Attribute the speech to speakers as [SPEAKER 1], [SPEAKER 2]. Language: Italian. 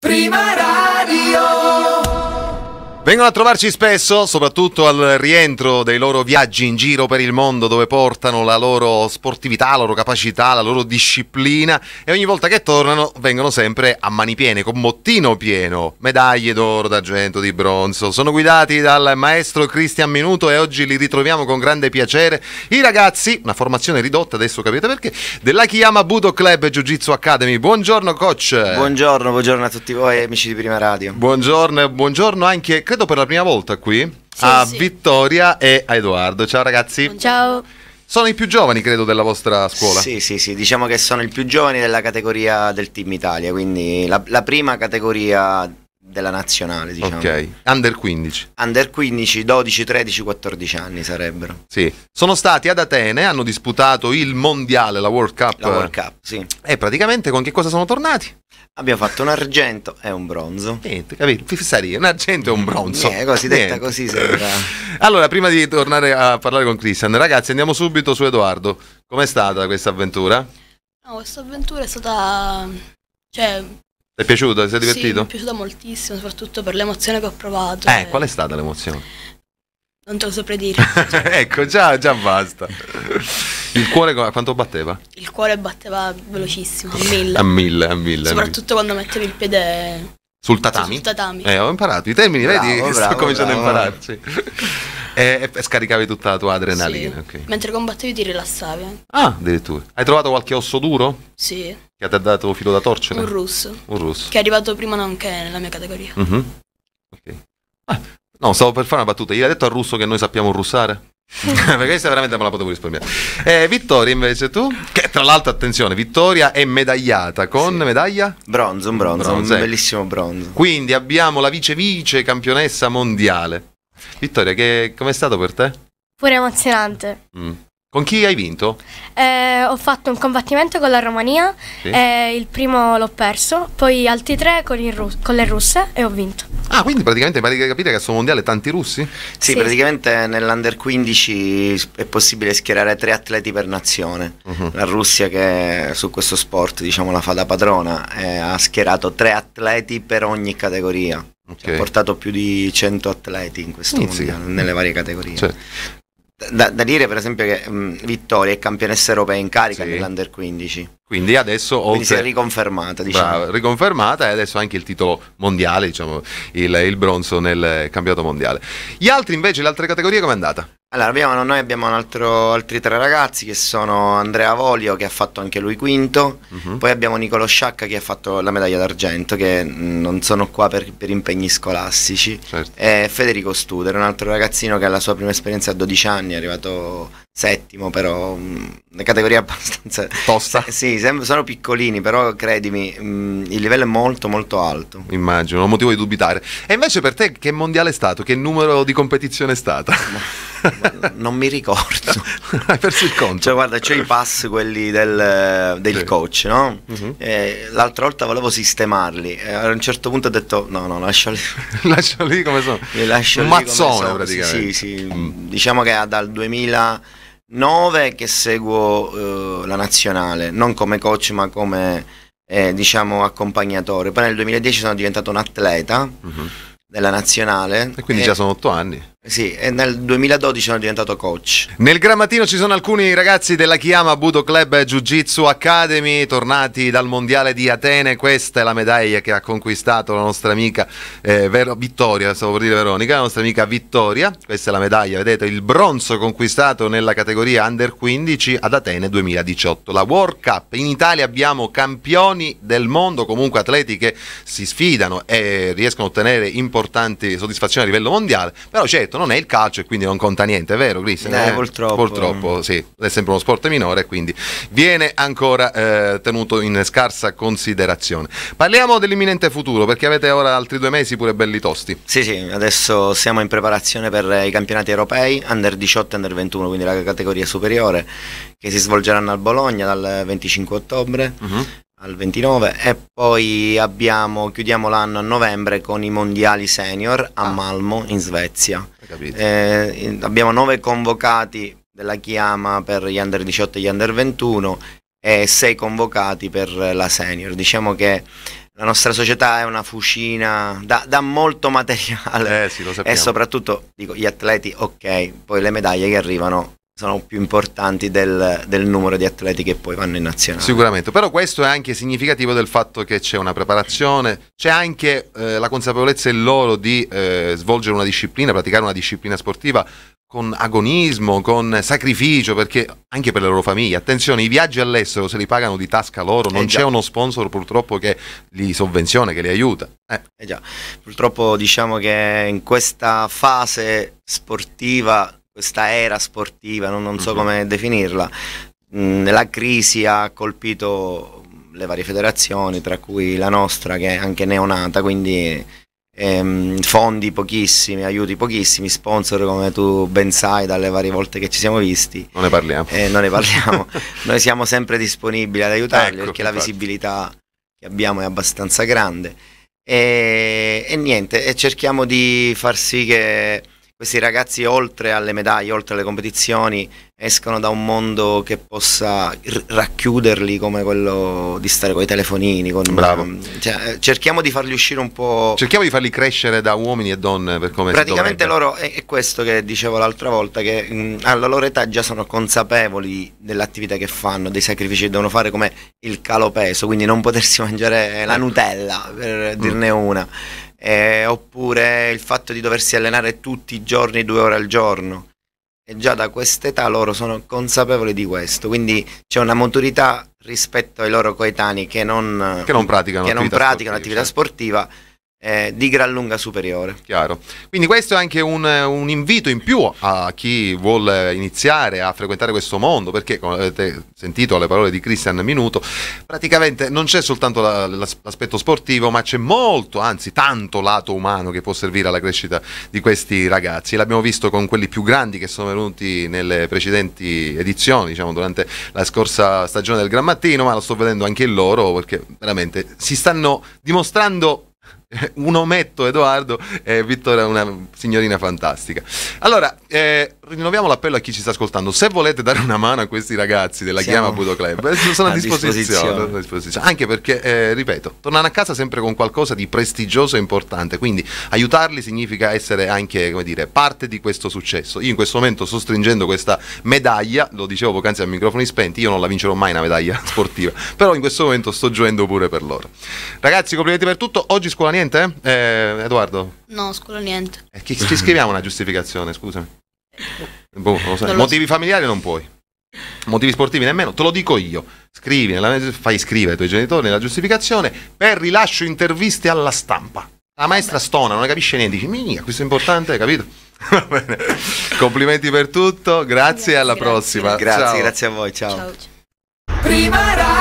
[SPEAKER 1] Prima Rai
[SPEAKER 2] Vengono a trovarci spesso, soprattutto al rientro dei loro viaggi in giro per il mondo dove portano la loro sportività, la loro capacità, la loro disciplina e ogni volta che tornano vengono sempre a mani piene, con bottino pieno, medaglie d'oro, d'argento, di bronzo. Sono guidati dal maestro Cristian Minuto e oggi li ritroviamo con grande piacere i ragazzi, una formazione ridotta, adesso capite perché, della dell'Akiyama Budo Club Jiu Jitsu Academy. Buongiorno coach. Buongiorno, buongiorno a tutti
[SPEAKER 1] voi amici di Prima Radio.
[SPEAKER 2] Buongiorno, buongiorno anche credo credo per la prima volta qui, sì, a sì.
[SPEAKER 1] Vittoria e a Edoardo. Ciao ragazzi. Ciao. Sono i più giovani, credo, della vostra scuola. Sì, sì, sì, diciamo che sono i più giovani della categoria del Team Italia, quindi la, la prima categoria della nazionale, diciamo. Ok, under 15. Under 15, 12, 13, 14 anni sarebbero.
[SPEAKER 2] Sì, sono stati ad Atene, hanno disputato il mondiale, la World Cup. La World Cup, sì. E praticamente con che cosa sono tornati? Abbiamo fatto un argento e un bronzo. Niente, capito? Fissaria, un argento e un bronzo. Eh, così detta Niente. così sembra. allora, prima di tornare a parlare con Christian, ragazzi, andiamo subito su Edoardo. Com'è stata questa avventura? No, questa avventura è stata cioè ti è piaciuto? Ti sei divertito? Sì, mi è piaciuta moltissimo, soprattutto per l'emozione che ho provato. Eh, e... qual è stata l'emozione? Non te lo so predire. ecco, già, già basta. Il cuore a quanto batteva? Il cuore batteva velocissimo, a mille. A mille, a mille. Soprattutto quando mettevi il piede sul tatami? Sul tatami. Eh, ho imparato i termini, bravo, vedi, bravo, sto bravo, a impararci. e, e, scaricavi tutta la tua adrenalina. Sì. Okay. Mentre combattevi ti rilassavi. Eh. Ah, addirittura. Hai trovato qualche osso duro? Sì. Che ti ha dato filo da torcere? Un russo. Un russo. Che è arrivato prima non che nella mia categoria. Mm-hmm.
[SPEAKER 1] Ok.
[SPEAKER 2] Ah, no, stavo per fare una battuta. Gli hai detto al russo che noi sappiamo russare? Perché questa veramente me la potevo risparmiare. Eh, Vittoria invece tu, che tra l'altro attenzione, Vittoria è medagliata con sì. medaglia? Bronzo, un bronzo, bronzo un eh.
[SPEAKER 1] bellissimo bronzo.
[SPEAKER 2] Quindi abbiamo la vice vice campionessa mondiale. Vittoria, che, com'è stato per te? Pure emozionante. Mm. Con chi hai vinto? Eh, ho fatto un combattimento con la Romania, sì. eh, il primo l'ho perso, poi altri tre con, con, le russe e ho vinto.
[SPEAKER 1] Ah, quindi praticamente mi pare capire che a questo mondiale tanti russi? Sì, sì. praticamente nell'Under 15 è possibile schierare tre atleti per nazione. Uh mhm. -huh. La Russia che su questo sport diciamo, la fa da padrona eh, ha schierato tre atleti per ogni categoria. Cioè, okay. ha portato più di 100 atleti in questo Inizio. mondiale, nelle varie categorie. Cioè. Da, da, dire per esempio che mh, mm, Vittoria è campionessa europea in carica sì. nell'Under 15.
[SPEAKER 2] Quindi adesso oltre... Quindi si è
[SPEAKER 1] riconfermata, diciamo. Bravo,
[SPEAKER 2] riconfermata e adesso anche il titolo mondiale, diciamo, il, il, bronzo nel campionato mondiale. Gli altri invece, le altre categorie, com'è andata?
[SPEAKER 1] Allora, abbiamo, noi abbiamo altro, altri tre ragazzi che sono Andrea Volio che ha fatto anche lui quinto, uh-huh. poi abbiamo Nicolo Sciacca che ha fatto la medaglia d'argento, che mm, non sono qua per, per impegni scolastici, certo. e Federico Studer, un altro ragazzino che ha la sua prima esperienza a 12 anni anni, è arrivato settimo, però mm, una categoria abbastanza... Tosta? sì, sono piccolini, però credimi, mm, il livello è molto molto alto.
[SPEAKER 2] Immagino, non motivo di dubitare. E invece per te che mondiale è stato? Che numero di competizione è stata?
[SPEAKER 1] non mi ricordo. Hai perso il conto. Cioè, guarda, c'ho i pass quelli del, del sì. coach, no? Uh-huh. Eh, l'altra volta volevo sistemarli. Eh, a un certo punto ho detto: no, no, lasciali. lasciali come sono. Li lascio un mazzone sono. praticamente. Sì, sì. Mm. Diciamo che dal 2009 che seguo eh, la nazionale, non come coach, ma come eh, diciamo accompagnatore. Poi nel 2010 sono diventato un atleta. Uh-huh della nazionale. E quindi e, già sono otto anni. Sì, e nel 2012 sono diventato coach.
[SPEAKER 2] Nel Grammatino ci sono alcuni ragazzi della Chiama Budo Club Jiu Jitsu Academy tornati dal Mondiale di Atene. Questa è la medaglia che ha conquistato la nostra amica eh, Ver- Vittoria, stavo per dire Veronica, la nostra amica Vittoria. Questa è la medaglia, vedete, il bronzo conquistato nella categoria Under 15 ad Atene 2018. La World Cup. In Italia abbiamo campioni del mondo, comunque atleti che si sfidano e riescono a ottenere importanti soddisfazioni a livello mondiale. Però certo, detto non è il calcio e quindi non conta niente, è vero Cristian? Eh, eh, purtroppo. Purtroppo, sì, è sempre uno sport minore quindi viene ancora eh, tenuto in scarsa considerazione. Parliamo dell'imminente futuro
[SPEAKER 1] perché avete ora altri due mesi pure belli tosti. Sì, sì, adesso siamo in preparazione per eh, i campionati europei, under 18 e under 21, quindi la categoria superiore, che si svolgeranno al Bologna dal 25 ottobre. Uh mhm. -huh al 29 e poi abbiamo, chiudiamo l'anno a novembre con i mondiali senior a ah. Malmo in Svezia. Eh, abbiamo nove convocati della Chiama per gli under 18 e gli under 21 e sei convocati per la senior. Diciamo che la nostra società è una fucina, da molto materiale eh, sì, e soprattutto dico, gli atleti ok, poi le medaglie che arrivano sono più importanti del, del, numero di atleti che poi vanno in nazionale.
[SPEAKER 2] Sicuramente, però questo è anche significativo del fatto che c'è una preparazione, c'è anche eh, la consapevolezza in loro di eh, svolgere una disciplina, praticare una disciplina sportiva con agonismo, con sacrificio, perché anche per le loro famiglie, attenzione, i viaggi all'estero se li pagano di tasca loro, non eh c'è uno sponsor purtroppo che li sovvenziona, che li aiuta.
[SPEAKER 1] Eh. Eh già, purtroppo diciamo che in questa fase sportiva questa era sportiva, non, non so mm-hmm. come definirla. la crisi ha colpito le varie federazioni, tra cui la nostra che è anche neonata, quindi ehm, fondi pochissimi, aiuti pochissimi, sponsor come tu ben sai dalle varie volte che ci siamo visti. Non ne parliamo. Eh, non ne parliamo. Noi siamo sempre disponibili ad aiutarli ecco, perché la visibilità che abbiamo è abbastanza grande. E, e niente, e cerchiamo di far sì che questi ragazzi oltre alle medaglie, oltre alle competizioni, escono da un mondo che possa racchiuderli come quello di stare con i telefonini. Con, Bravo. Ehm, cioè, eh, cerchiamo di farli uscire un po'. Cerchiamo
[SPEAKER 2] di farli crescere da uomini e donne per come Praticamente
[SPEAKER 1] loro, è, è, questo che dicevo l'altra volta, che mh, mm, alla loro età già sono consapevoli dell'attività che fanno, dei sacrifici che devono fare come il calo peso, quindi non potersi mangiare la ecco. Nutella, per dirne mm. una eh, oppure il fatto di doversi allenare tutti i giorni, due ore al giorno. E già da quest'età loro sono consapevoli di questo, quindi c'è una maturità rispetto ai loro coetanei che non, che non praticano, che attività, non praticano sportiva, attività sportiva eh, di gran lunga superiore. Chiaro. Quindi questo è anche un, un, invito in più
[SPEAKER 2] a chi vuole iniziare a frequentare questo mondo, perché come avete sentito alle parole di Christian Minuto, praticamente non c'è soltanto la, l'aspetto sportivo, ma c'è molto, anzi tanto lato umano che può servire alla crescita di questi ragazzi. L'abbiamo visto con quelli più grandi che sono venuti nelle precedenti edizioni, diciamo durante la scorsa stagione del Gran Mattino, ma lo sto vedendo anche loro perché veramente si stanno dimostrando un ometto Edoardo e Vittoria è una signorina fantastica. Allora, eh, rinnoviamo l'appello a chi ci sta ascoltando. Se volete dare una mano a questi ragazzi della Siamo Chiama Budo Club, eh, sono a, a, disposizione, disposizione. a disposizione, Anche perché, eh, ripeto, tornano a casa sempre con qualcosa di prestigioso e importante. Quindi aiutarli significa essere anche, come dire, parte di questo successo. Io in questo momento sto stringendo questa medaglia, lo dicevo poc'anzi a microfoni spenti, io non la vincerò mai una medaglia sportiva, però in questo momento sto gioendo pure per loro. Ragazzi, complimenti per tutto. Oggi scuola niente? Eh, Edoardo? No, scuola niente. Eh, chi, chi scriviamo una giustificazione, scusami? Eh, boh, lo sai. Motivi so. familiari non puoi. Motivi sportivi nemmeno, te lo dico io. Scrivi, nella, fai scrivere ai tuoi genitori la giustificazione per rilascio interviste alla stampa. La maestra stona, non ne capisce niente, dici, mica, questo è importante, capito? Complimenti per tutto, grazie, grazie alla grazie. prossima. Grazie, ciao. grazie a voi, ciao.
[SPEAKER 1] ciao.